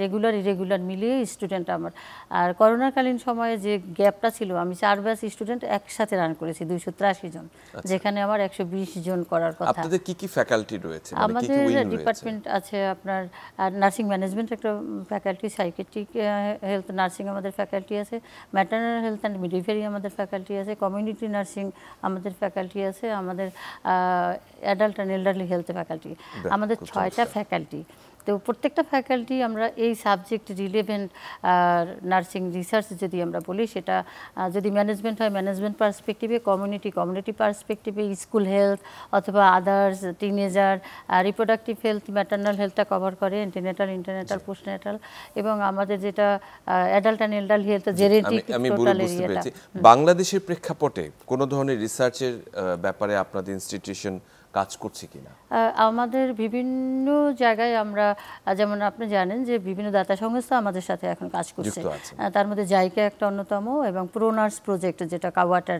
রেগুলার ইরেগুলার মিলিয়ে স্টুডেন্ট আমার আর করোনাকালীন সময়ে যে গ্যাপটা ছিল আমি চার ব্যাচ স্টুডেন্ট একসাথে রান করেছি দুইশো তিরাশি জন আচ্ছা। যেখানে আমার একশো বিশ জন করার কথা কি কি ফ্যাকাল্টি রয়েছে মানে আমাদের ডিপার্টমেন্ট আছে আপনার নার্সিং ম্যানেজমেন্ট একটা ফ্যাকাল্টি সাইকেট্রিক হেলথ নার্সিং আমাদের ফ্যাকাল্টি আছে ম্যাটার্নাল হেলথ অ্যান্ড মিডিফেরি আমাদের ফ্যাকাল্টি আছে কমিউনিটি নার্সিং আমাদের ফ্যাকাল্টি আছে আমাদের adult and elderly health faculty আমাদের ছয়টা ফ্যাকাল্টি তো প্রত্যেকটা ফ্যাকাল্টি আমরা এই সাবজেক্ট রিলেভেন্ট নার্সিং রিসার্চ যদি আমরা বলি সেটা যদি ম্যানেজমেন্ট হয় ম্যানেজমেন্ট পার্সপেক্টিভে কমিউনিটি কমিউনিটি পার্সপেক্টিভে স্কুল হেলথ অথবা others teenager reproductive health maternal হেলথটা কভার করে এন্টিনেটাল ইন্টারনেটাল পোস্টনেটাল এবং আমাদের যেটা adult and elderly health genetic total এরিয়াটা বাংলাদেশের প্রেক্ষাপটে কোনো ধরনের রিসার্চের ব্যাপারে আপনাদের ইনস্টিটিউশন কাজ করছে কিনা আমাদের বিভিন্ন জায়গায় আমরা যেমন আপনি জানেন যে বিভিন্ন দাতা সংস্থা আমাদের সাথে এখন কাজ করছে তার মধ্যে জাইকা একটা অন্যতম এবং প্রোনার্স প্রজেক্ট যেটা কাওয়াটার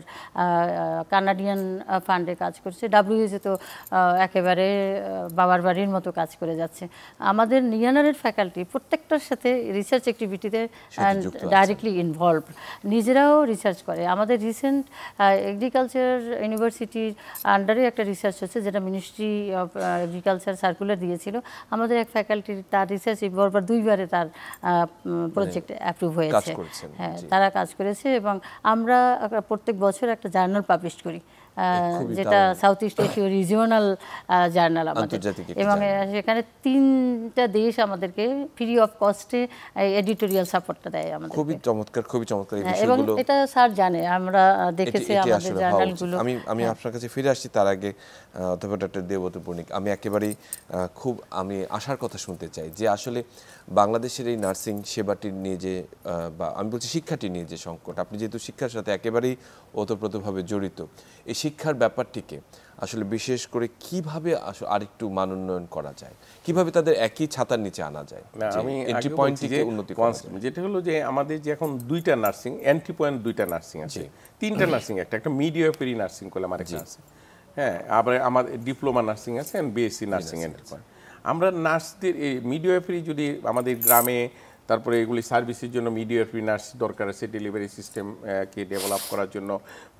কানাডিয়ান ফান্ডে কাজ করছে ডাব্লিউএসে তো একেবারে বাবার বাড়ির মতো কাজ করে যাচ্ছে আমাদের নিয়ানারের ফ্যাকাল্টি প্রত্যেকটার সাথে রিসার্চ অ্যাক্টিভিটিতে ডাইরেক্টলি ইনভলভ নিজেরাও রিসার্চ করে আমাদের রিসেন্ট এগ্রিকালচার ইউনিভার্সিটির আন্ডারে একটা রিসার্চ হচ্ছে যেটা মিনিস্ট্রি অফ এগ্রিকালচার সার্কুলার দিয়েছিল আমাদের এক ফ্যাকাল্টি তার রিসার্চ বরবার দুইবারে তার প্রজেক্ট মানে অ্যাপ্রুভ হয়েছে হ্যাঁ তারা কাজ করেছে এবং আমরা প্রত্যেক বছর একটা জার্নাল পাবলিশ করি যেটা সাউথ ইস্ট এশীয় রিজিওনাল জার্নাল আমাদের এবং সেখানে তিনটা দেশ আমাদেরকে ফ্রি অফ কস্টে এডিটোরিয়াল সাপোর্টটা দেয় আমাদের খুবই চমৎকার খুবই চমৎকার হ্যাঁ, এবং এটা স্যার জানে আমরা দেখেছি আমাদের জার্নালগুলো আমি আমি হ্যাঁ। আপনার কাছে ফিরে আসছি তার আগে অধ্যাপক ডক্টর দেবতী পর্ণিক আমি একেবারেই খুব আমি আশার কথা শুনতে চাই যে আসলে বাংলাদেশের এই নার্সিং সেবাটি নিয়ে যে বা আমি বলছি শিক্ষাটি নিয়ে যে সংকট আপনি যেহেতু শিক্ষার সাথে একেবারেই ওতপ্রোতভাবে জড়িত এই শিক্ষার ব্যাপারটিকে আসলে বিশেষ করে কিভাবে আরেকটু মান উন্নয়ন করা যায় কিভাবে তাদের একই ছাতার নিচে আনা যায় আমি এন্ট্রি পয়েন্ট থেকে উন্নতি যেটা হলো যে আমাদের যে এখন দুইটা নার্সিং এন্ট্রি পয়েন্ট দুইটা নার্সিং আছে তিনটা নার্সিং একটা একটা মিডিয়া পেরি নার্সিং আমার আরেকটা আছে হ্যাঁ আবার আমাদের ডিপ্লোমা নার্সিং আছে and BSc nursing entry point আমরা নার্সদের এই পেরি যদি আমাদের গ্রামে তারপরে এগুলি সার্ভিসের জন্য মিডিয়া ফিনার্স দরকার আছে ডেলিভারি সিস্টেমকে ডেভেলপ করার জন্য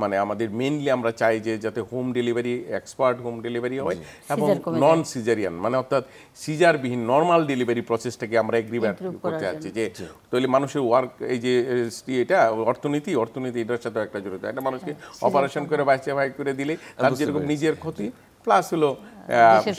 মানে আমাদের মেনলি আমরা চাই যে যাতে home delivery expert home delivery হয় এবং নন সিজারিয়ান মানে অর্থাৎ সিজারবিহীন নর্মাল ডেলিভারি প্রসেসটাকে আমরা এগ্রিমেন্ট করতে চাচ্ছি যে তাহলে মানুষের ওয়ার্ক এই যে এটা অর্থনীতি অর্থনীতি এটার সাথে একটা জড়িত একটা মানুষকে অপারেশন হ্যাঁ, করে বাইচা ভাই করে দিলে তার যেরকম নিজের ক্ষতি প্লাস হলো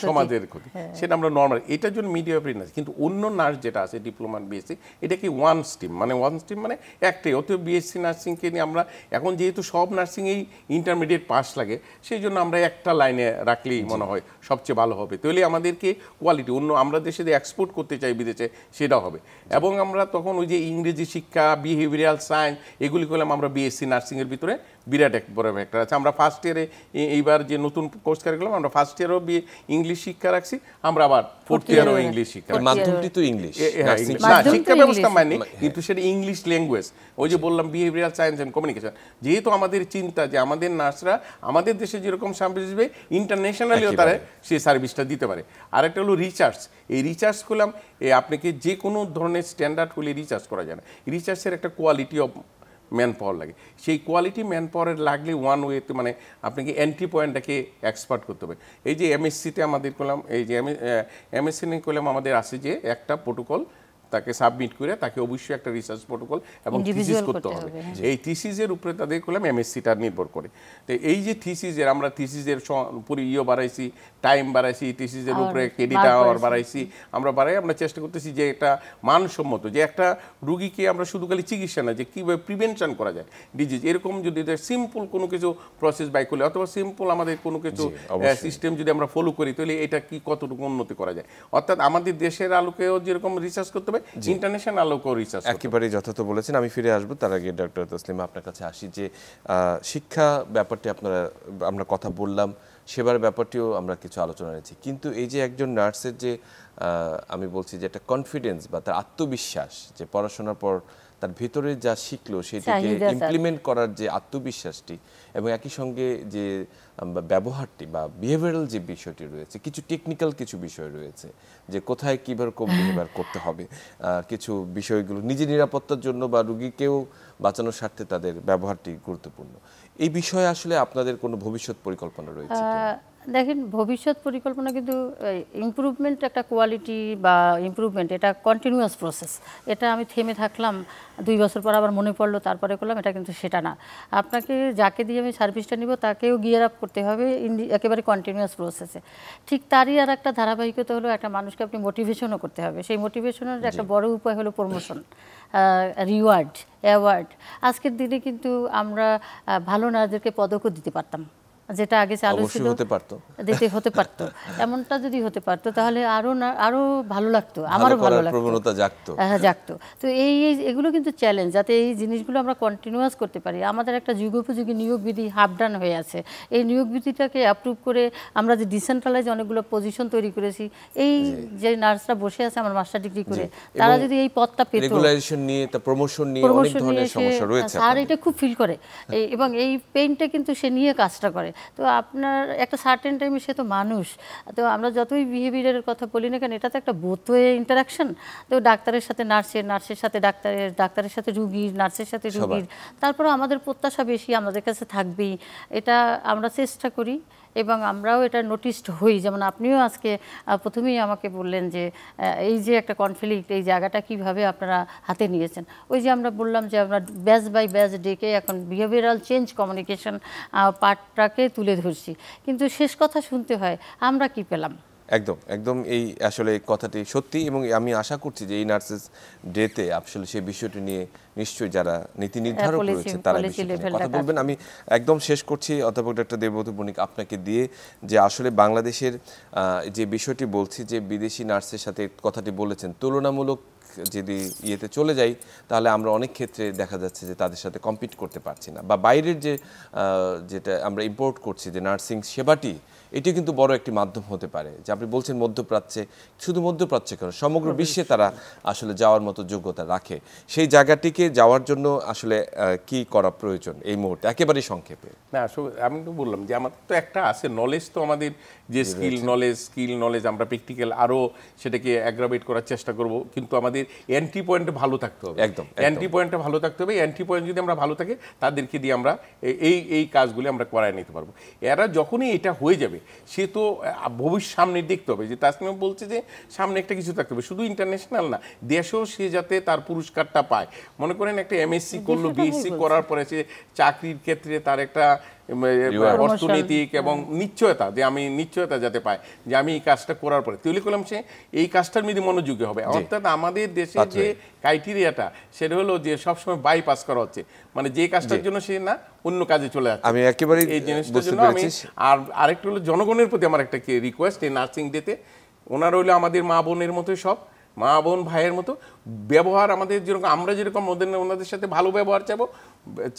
সমাজের ক্ষতি হ্যাঁ। সেটা আমরা নর্মাল এটার জন্য মিডিয়া প্রিনার্স কিন্তু অন্য নার্স যেটা আছে ডিপ্লোমা বিএসসি এটা কি ওয়ান স্ট্রিম মানে ওয়ান স্ট্রিম মানে একটাই অত বিএসসি নার্সিংকে নিয়ে আমরা এখন যেহেতু সব নার্সিংয়েই ইন্টারমিডিয়েট পাস লাগে সেই জন্য আমরা একটা লাইনে রাখলেই মনে হয় সবচেয়ে ভালো হবে তাহলে আমাদেরকে কোয়ালিটি অন্য আমরা দেশে যে এক্সপোর্ট করতে চাই বিদেশে সেটা হবে এবং আমরা তখন ওই যে ইংরেজি শিক্ষা বিহেভিয়ারাল সায়েন্স এগুলি করলাম আমরা বিএসসি নার্সিংয়ের ভিতরে বিরাট এক বড় ফ্যাক্টর আছে আমরা ফার্স্ট ইয়ারে এইবার যে নতুন কোর্স কারিকুলাম আমরা ফার্স্ট ইয়ারও বি ইংলিশ শিক্ষা রাখছি আমরা আবার ফোর্থ ইয়ারও ইংলিশ শিক্ষা মাধ্যমটি তো ইংলিশ হ্যাঁ, না শিক্ষা ব্যবস্থা মানে কিন্তু সেটা ইংলিশ ল্যাঙ্গুয়েজ ওই যে বললাম বিহেভিয়ার সায়েন্স অ্যান্ড কমিউনিকেশন যেহেতু আমাদের চিন্তা যে আমাদের নার্সরা আমাদের দেশে যেরকম সার্ভিস দেবে ইন্টারন্যাশনালিও তারা সে সার্ভিসটা দিতে পারে আরেকটা হলো রিচার্জ এই রিচার্জ করলাম আপনাকে যে কোনো ধরনের স্ট্যান্ডার্ড হলে রিচার্জ করা যায় না রিচার্জের একটা কোয়ালিটি অফ ম্যান পাওয়ার লাগে সেই কোয়ালিটি ম্যান পাওয়ারের লাগলে ওয়ান ওয়েতে মানে আপনাকে এন্ট্রি পয়েন্টটাকে এক্সপার্ট করতে হবে এই যে এমএসসিতে আমাদের করলাম এই যে এমএসসি নিয়ে করলাম আমাদের আসে যে একটা প্রোটোকল তাকে সাবমিট করে তাকে অবশ্যই একটা রিসার্চ প্রোটোকল এবং থিসিস করতে হবে এই থিসিসের উপরে তাদের করলাম এমএসসিটা নির্ভর করে তো এই যে থিসিসের আমরা থিসিসের পুরো ইয়ে বাড়াইছি টাইম বাড়াইছি থিসিসের উপরে ক্রেডিট আওয়ার বাড়াইছি আমরা বাড়াই আমরা চেষ্টা করতেছি যে এটা মানসম্মত যে একটা রুগীকে আমরা শুধু খালি চিকিৎসা না যে কীভাবে প্রিভেনশন করা যায় ডিজিজ এরকম যদি সিম্পল কোনো কিছু প্রসেস বাই করলে অথবা সিম্পল আমাদের কোনো কিছু সিস্টেম যদি আমরা ফলো করি তাহলে এটা কি কতটুকু উন্নতি করা যায় অর্থাৎ আমাদের দেশের আলোকেও যেরকম রিসার্চ করতে হবে ইন্টারন্যাশনাল আলোকও রিসার্চ একেবারেই যথার্থ বলেছেন আমি ফিরে আসবো তার আগে ডক্টর তসলিমা আপনার কাছে আসি যে শিক্ষা ব্যাপারটি আপনারা আমরা কথা বললাম সেবার ব্যাপারটিও আমরা কিছু আলোচনা এনেছি কিন্তু এই যে একজন নার্সের যে আমি বলছি যে একটা কনফিডেন্স বা তার আত্মবিশ্বাস যে পড়াশোনার পর তার ভেতরে যা শিখলো সেটিকে ইমপ্লিমেন্ট করার যে আত্মবিশ্বাসটি এবং একই সঙ্গে যে ব্যবহারটি বা বিহেভিয়ারাল যে বিষয়টি রয়েছে কিছু টেকনিক্যাল কিছু বিষয় রয়েছে যে কোথায় কীভাবে কম বিহেভিয়ার করতে হবে কিছু বিষয়গুলো নিজের নিরাপত্তার জন্য বা রুগীকেও বাঁচানোর স্বার্থে তাদের ব্যবহারটি গুরুত্বপূর্ণ এই বিষয়ে আসলে আপনাদের কোনো ভবিষ্যৎ পরিকল্পনা রয়েছে দেখেন ভবিষ্যৎ পরিকল্পনা কিন্তু ইম্প্রুভমেন্ট একটা কোয়ালিটি বা ইম্প্রুভমেন্ট এটা কন্টিনিউয়াস প্রসেস এটা আমি থেমে থাকলাম দুই বছর পর আবার মনে পড়লো তারপরে করলাম এটা কিন্তু সেটা না আপনাকে যাকে দিয়ে আমি সার্ভিসটা নিব তাকেও গিয়ার আপ করতে হবে একেবারে কন্টিনিউয়াস প্রসেসে ঠিক তারই আর একটা ধারাবাহিকতা হলো একটা মানুষকে আপনি মোটিভেশনও করতে হবে সেই মোটিভেশনের একটা বড় উপায় হলো প্রমোশন রিওয়ার্ড অ্যাওয়ার্ড আজকের দিনে কিন্তু আমরা ভালো নারীদেরকে পদকও দিতে পারতাম যেটা আগে চালু ছিল হতে পারতো দিতে হতে পারতো এমনটা যদি হতে পারতো তাহলে আরো না আরো ভালো লাগতো আমারও ভালো লাগতো প্রবণতা জাগতো হ্যাঁ, হ্যাঁ জাগতো তো এই এগুলো কিন্তু চ্যালেঞ্জ যাতে এই জিনিসগুলো আমরা কন্টিনিউয়াস করতে পারি আমাদের একটা যুগোপযোগী নিয়োগ বিধি হাফডান হয়ে আছে এই নিয়োগ বিধিটাকে অ্যাপ্রুভ করে আমরা যে ডিসেন্ট্রালাইজ অনেকগুলো পজিশন তৈরি করেছি এই যে নার্সরা বসে আছে আমার মাস্টার ডিগ্রি করে তারা যদি এই পদটা পেত রেগুলাইজেশন নিয়ে তা প্রমোশন নিয়ে অনেক ধরনের সমস্যা রয়েছে স্যার এটা খুব ফিল করে এবং এই পেইনটা কিন্তু সে নিয়ে কাজটা করে তো আপনার একটা সার্টেন টাইমে সে তো মানুষ তো আমরা যতই বিহেভিয়ারের কথা বলি না কেন এটা তো একটা বোতয়ে ইন্টারাকশন তো ডাক্তারের সাথে নার্সের নার্সের সাথে ডাক্তারের ডাক্তারের সাথে রুগীর নার্সের সাথে রুগীর তারপরে আমাদের প্রত্যাশা বেশি আমাদের কাছে থাকবেই এটা আমরা চেষ্টা করি এবং আমরাও এটা নোটিসড হই যেমন আপনিও আজকে প্রথমেই আমাকে বললেন যে এই যে একটা কনফ্লিক্ট এই জায়গাটা কিভাবে আপনারা হাতে নিয়েছেন ওই যে আমরা বললাম যে আমরা ব্যাচ বাই ব্যাচ ডেকে এখন বিহেভিয়ারাল চেঞ্জ কমিউনিকেশন পার্টটাকে তুলে ধরছি কিন্তু শেষ কথা শুনতে হয় আমরা কি পেলাম একদম একদম এই আসলে কথাটি সত্যি এবং আমি আশা করছি যে এই নার্সেস ডেতে আসলে সেই বিষয়টি নিয়ে নিশ্চয়ই যারা নীতি নির্ধারক রয়েছে তারা কথা বলবেন আমি একদম শেষ করছি অধ্যাপক ডাক্তার দেবব্রত বণিক আপনাকে দিয়ে যে আসলে বাংলাদেশের যে বিষয়টি বলছি যে বিদেশি নার্সের সাথে কথাটি বলেছেন তুলনামূলক যদি ইয়েতে চলে যাই তাহলে আমরা অনেক ক্ষেত্রে দেখা যাচ্ছে যে তাদের সাথে কম্পিট করতে পারছি না বা বাইরের যে যেটা আমরা ইম্পোর্ট করছি যে নার্সিং সেবাটি এটি কিন্তু বড় একটি মাধ্যম হতে পারে যে আপনি বলছেন মধ্যপ্রাচ্যে শুধু মধ্যপ্রাচ্যে কেন সমগ্র বিশ্বে তারা আসলে যাওয়ার মতো যোগ্যতা রাখে সেই জায়গাটিকে যাওয়ার জন্য আসলে কি করা প্রয়োজন এই মুহূর্তে একেবারে সংক্ষেপে না আসলে আমি তো বললাম যে আমাদের তো একটা আছে নলেজ তো আমাদের যে স্কিল নলেজ স্কিল নলেজ আমরা প্র্যাকটিক্যাল আরও সেটাকে অ্যাগ্রাভেট করার চেষ্টা করব কিন্তু আমাদের অ্যান্টি পয়েন্ট ভালো থাকতে হবে একদম অ্যান্টি পয়েন্টটা ভালো থাকতে হবে অ্যান্টি পয়েন্ট যদি আমরা ভালো থাকে তাদেরকে দিয়ে আমরা এই এই কাজগুলি আমরা করায় নিতে পারবো এরা যখনই এটা হয়ে যাবে সে তো ভবিষ্যৎ সামনে দেখতে হবে যে তাসনিমা বলছে যে সামনে একটা কিছু থাকতে হবে শুধু ইন্টারন্যাশনাল না দেশেও সে যাতে তার পুরস্কারটা পায় মনে করেন একটা এমএসসি করলো বিএসসি করার পরে সে চাকরির ক্ষেত্রে তার একটা অর্থনৈতিক এবং নিশ্চয়তা যে আমি নিশ্চয়তা যাতে পাই যে আমি এই কাজটা করার পরে তেলিকুলাম সে এই কাজটার মধ্যে মনোযোগী হবে অর্থাৎ আমাদের দেশে যে ক্রাইটেরিয়াটা সেটা হলো যে সবসময় বাইপাস করা হচ্ছে মানে যে কাজটার জন্য সে না অন্য কাজে চলে যাচ্ছে আমি একেবারে এই জিনিসটার জন্য আমি আর আরেকটা হলো জনগণের প্রতি আমার একটা রিকোয়েস্ট এই নার্সিং ডেতে ওনার হলো আমাদের মা বোনের মতো সব মা বোন ভাইয়ের মতো ব্যবহার আমাদের যেরকম আমরা যেরকম ওদের ওনাদের সাথে ভালো ব্যবহার চাবো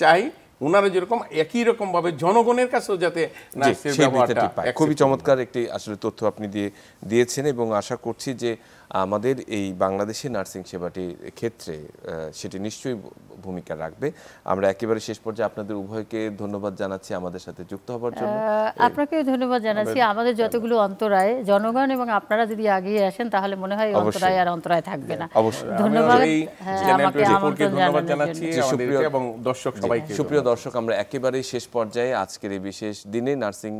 চাই ওনারা যেরকম একই রকম ভাবে জনগণের কাছেও যাতে খুবই চমৎকার একটি আসলে তথ্য আপনি দিয়ে দিয়েছেন এবং আশা করছি যে আমাদের এই বাংলাদেশে নার্সিং সেবাটির ক্ষেত্রে সেটি নিশ্চয়ই ভূমিকা রাখবে আমরা একেবারে শেষ পর্যায়ে আপনাদের উভয়কে ধন্যবাদ জানাচ্ছি আমাদের সাথে যুক্ত হবার জন্য আপনাকেও ধন্যবাদ জানাচ্ছি আমাদের যতগুলো অন্তরায় জনগণ এবং আপনারা যদি আগিয়ে আসেন তাহলে মনে হয় অন্তরায় আর অন্তরায় থাকবে না হ্যাঁ, অবশ্যই ধন্যবাদ হ্যাঁ, আমাকে আমন্ত্রণ জানাচ্ছি এবং দর্শক সবাইকে সুপ্রিয় দর্শক আমরা একেবারে শেষ পর্যায়ে আজকের এই বিশেষ দিনে নার্সিং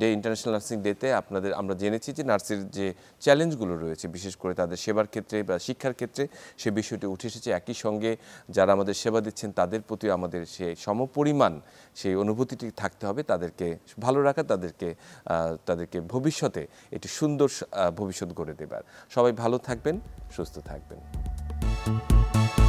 ডে ইন্টারন্যাশনাল নার্সিং ডেতে আপনাদের আমরা জেনেছি যে নার্সের যে চ্যালেঞ্জগুলো রয়েছে বিশেষ করে তাদের সেবার ক্ষেত্রে বা শিক্ষার ক্ষেত্রে সে বিষয়টি উঠে এসেছে একই সঙ্গে যারা আমাদের সেবা দিচ্ছেন তাদের প্রতি আমাদের সে সমপরিমাণ সেই অনুভূতিটি থাকতে হবে তাদেরকে ভালো রাখা তাদেরকে তাদেরকে ভবিষ্যতে একটি সুন্দর ভবিষ্যৎ গড়ে দেবার সবাই ভালো থাকবেন সুস্থ থাকবেন